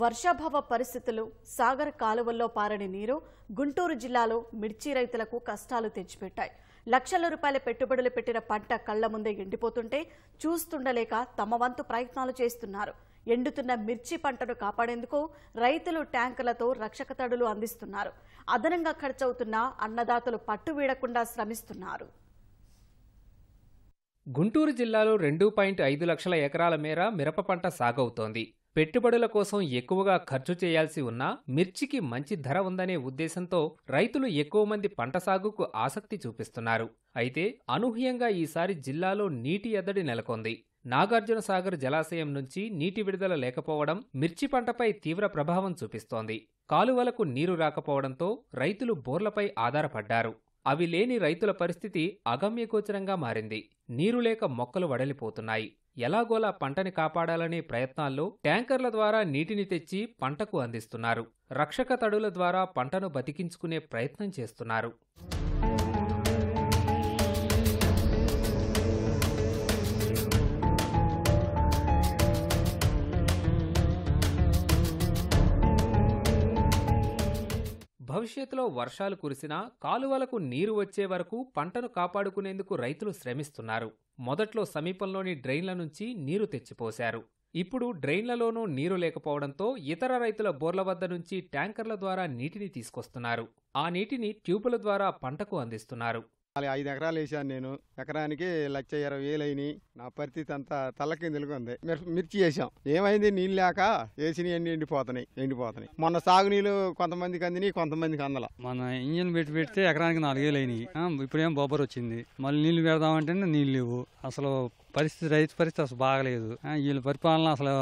వర్షాభావ పరిస్థితులు సాగర్ కాలువల్లో పారని నీరు గుంటూరు జిల్లాలో మిర్చి రైతులకు కష్టాలు తెచ్చిపెట్టాయి లక్షల రూపాయల పెట్టుబడులు పెట్టిన పంట కళ్ల ముందే ఎండిపోతుంటే చూస్తుండలేక తమ వంతు ప్రయత్నాలు చేస్తున్నారు ఎండుతున్న మిర్చి పంటను కాపాడేందుకు రైతులు ట్యాంకులతో రక్షక తడులు అందిస్తున్నారు అదనంగా ఖర్చవుతున్న అన్నదాతలు పట్టు వీడకుండా శ్రమిస్తున్నారు గుంటూరు జిల్లాలో రెండు పాయింట్ ఐదు లక్షల ఎకరాల మేర మిరప పంట సాగవుతోంది పెట్టుబడుల కోసం ఎక్కువగా ఖర్చు చేయాల్సి ఉన్నా మిర్చికి మంచి ధర ఉందనే ఉద్దేశంతో రైతులు ఎక్కువ మంది పంట సాగుకు ఆసక్తి చూపిస్తున్నారు అయితే అనూహ్యంగా ఈసారి జిల్లాలో నీటి ఎద్దడి నెలకొంది నాగార్జున సాగర్ జలాశయం నుంచి నీటి విడుదల లేకపోవడం మిర్చి పంటపై తీవ్ర ప్రభావం చూపిస్తోంది కాలువలకు నీరు రాకపోవడంతో రైతులు బోర్లపై ఆధారపడ్డారు అవి లేని రైతుల పరిస్థితి అగమ్యగోచరంగా మారింది నీరు లేక మొక్కలు వడలిపోతున్నాయి ఎలాగోలా పంటని కాపాడాలనే ప్రయత్నాల్లో ట్యాంకర్ల ద్వారా నీటిని తెచ్చి పంటకు అందిస్తున్నారు రక్షక తడుల ద్వారా పంటను బతికించుకునే ప్రయత్నం చేస్తున్నారు భవిష్యత్తులో వర్షాలు కురిసినా కాలువలకు నీరు వచ్చే వరకు పంటను కాపాడుకునేందుకు రైతులు శ్రమిస్తున్నారు మొదట్లో సమీపంలోని డ్రైన్ల నుంచి నీరు తెచ్చిపోశారు ఇప్పుడు డ్రైన్లలోనూ నీరు లేకపోవడంతో ఇతర రైతుల బోర్ల వద్ద నుంచి ట్యాంకర్ల ద్వారా నీటిని తీసుకొస్తున్నారు ఆ నీటిని ట్యూబుల ద్వారా పంటకు అందిస్తున్నారు అలా ఐదు ఎకరాలు వేసాను నేను ఎకరానికి లక్ష ఇరవై వేలు అయినాయి నా పరిస్థితి అంతా తల్లకిందులుగా ఉంది మిర్చి వేసాం ఏమైంది నీళ్ళు లేక వేసినవి ఎండి ఎండిపోతున్నాయి ఎండిపోతున్నాయి మొన్న సాగునీళ్ళు కొంతమందికి అందినాయి కొంతమందికి అందల మన ఇంజన్ పెట్టి పెడితే ఎకరానికి నాలుగు వేలు అయినాయి ఇప్పుడేం బొబ్బర్ వచ్చింది మళ్ళీ నీళ్లు పెడదామంటే నీళ్ళు లేవు అసలు పరిస్థితి రైతు పరిస్థితి అసలు బాగలేదు వీళ్ళ పరిపాలన అసలు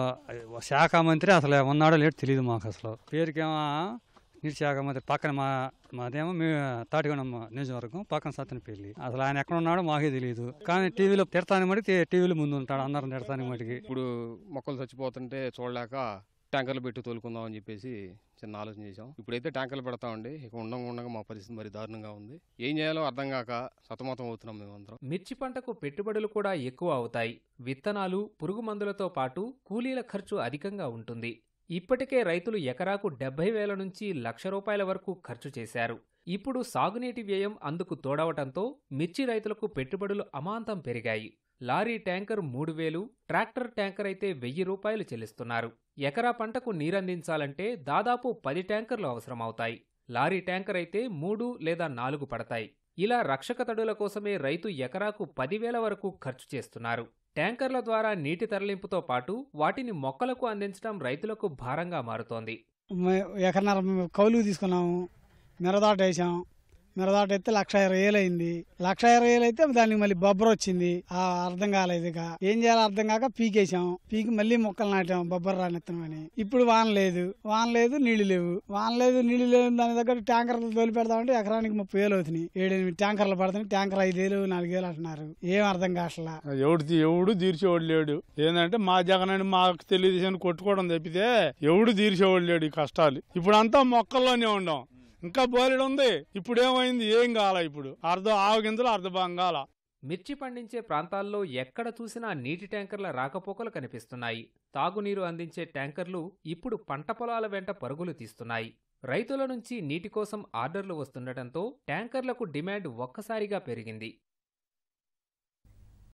శాఖ మంత్రి అసలు ఉన్నాడో లేదు తెలియదు మాకు అసలు పేరుకేమో నిరుత్సాహం అది పక్కన మా మాదేమో మేము తాటిగొండమ్మ నియోజకవర్గం పక్కన సత్తనపల్లి అసలు ఆయన ఎక్కడ ఉన్నాడో మాకే తెలియదు కానీ టీవీలో తిడతాని మటుకు టీవీలో ముందు ఉంటాడు అందరం తిడతాని మటుకి ఇప్పుడు మొక్కలు చచ్చిపోతుంటే చూడలేక ట్యాంకర్లు పెట్టి తోలుకుందాం అని చెప్పేసి చిన్న ఆలోచన చేసాం ఇప్పుడైతే ట్యాంకర్లు పెడతా ఉండి ఇక ఉండగా ఉండగా మా పరిస్థితి మరి దారుణంగా ఉంది ఏం చేయాలో అర్థం కాక సతమతం అవుతున్నాం మేమందరం మిర్చి పంటకు పెట్టుబడులు కూడా ఎక్కువ అవుతాయి విత్తనాలు పురుగు మందులతో పాటు కూలీల ఖర్చు అధికంగా ఉంటుంది ఇప్పటికే రైతులు ఎకరాకు డెబ్బై వేల నుంచి లక్ష రూపాయల వరకు ఖర్చు చేశారు ఇప్పుడు సాగునీటి వ్యయం అందుకు తోడవటంతో మిర్చి రైతులకు పెట్టుబడులు అమాంతం పెరిగాయి లారీ ట్యాంకర్ మూడు వేలు ట్రాక్టర్ ట్యాంకర్ అయితే వెయ్యి రూపాయలు చెల్లిస్తున్నారు ఎకరా పంటకు నీరందించాలంటే దాదాపు పది ట్యాంకర్లు అవసరమవుతాయి లారీ ట్యాంకర్ అయితే మూడు లేదా నాలుగు పడతాయి ఇలా రక్షక తడుల కోసమే రైతు ఎకరాకు పదివేల వరకు ఖర్చు చేస్తున్నారు ట్యాంకర్ల ద్వారా నీటి తరలింపుతో పాటు వాటిని మొక్కలకు అందించడం రైతులకు భారంగా మారుతోంది ఎకరన్నర కౌలు తీసుకున్నాము మిరదాట వేసాం మిరదాట అయితే లక్ష ఇరవై వేలు అయింది లక్ష ఇరవై వేలు అయితే దానికి మళ్ళీ బొబ్బర్ వచ్చింది ఆ అర్థం కాలేదు ఇక ఏం చేయాలో అర్థం కాక పీకేసాం పీకి మళ్ళీ మొక్కలు నాటాం బొబ్బర్ రానెత్తమని ఇప్పుడు వాన లేదు వాన లేదు నీళ్లు లేవు వాన లేదు నీళ్లు లేవు దాని దగ్గర ట్యాంకర్లు తోలి పెడతామంటే ఎకరానికి ముప్పై వేలు అవుతున్నాయి ఏడెనిమిది ట్యాంకర్లు పడుతున్నాయి ట్యాంకర్ ఐదేలు వేలు అంటున్నారు ఏం అర్థం కాసలా ఎవడు ఎవడు తీర్చేవాడు లేడు ఏంటంటే మా జగన్ అని మాకు తెలియదు కొట్టుకోవడం తప్పితే ఎవడు తీర్చేవాడు లేడు ఈ కష్టాలు ఇప్పుడంతా మొక్కల్లోనే ఉండవు ఇంకా బోలెడు ఉంది ఇప్పుడు ఏమైంది ఏం కాల ఇప్పుడు అర్ధ ఆవు గింజలు అర్ధ బంగాల మిర్చి పండించే ప్రాంతాల్లో ఎక్కడ చూసినా నీటి ట్యాంకర్ల రాకపోకలు కనిపిస్తున్నాయి తాగునీరు అందించే ట్యాంకర్లు ఇప్పుడు పంట పొలాల వెంట పరుగులు తీస్తున్నాయి రైతుల నుంచి నీటి కోసం ఆర్డర్లు వస్తుండటంతో ట్యాంకర్లకు డిమాండ్ ఒక్కసారిగా పెరిగింది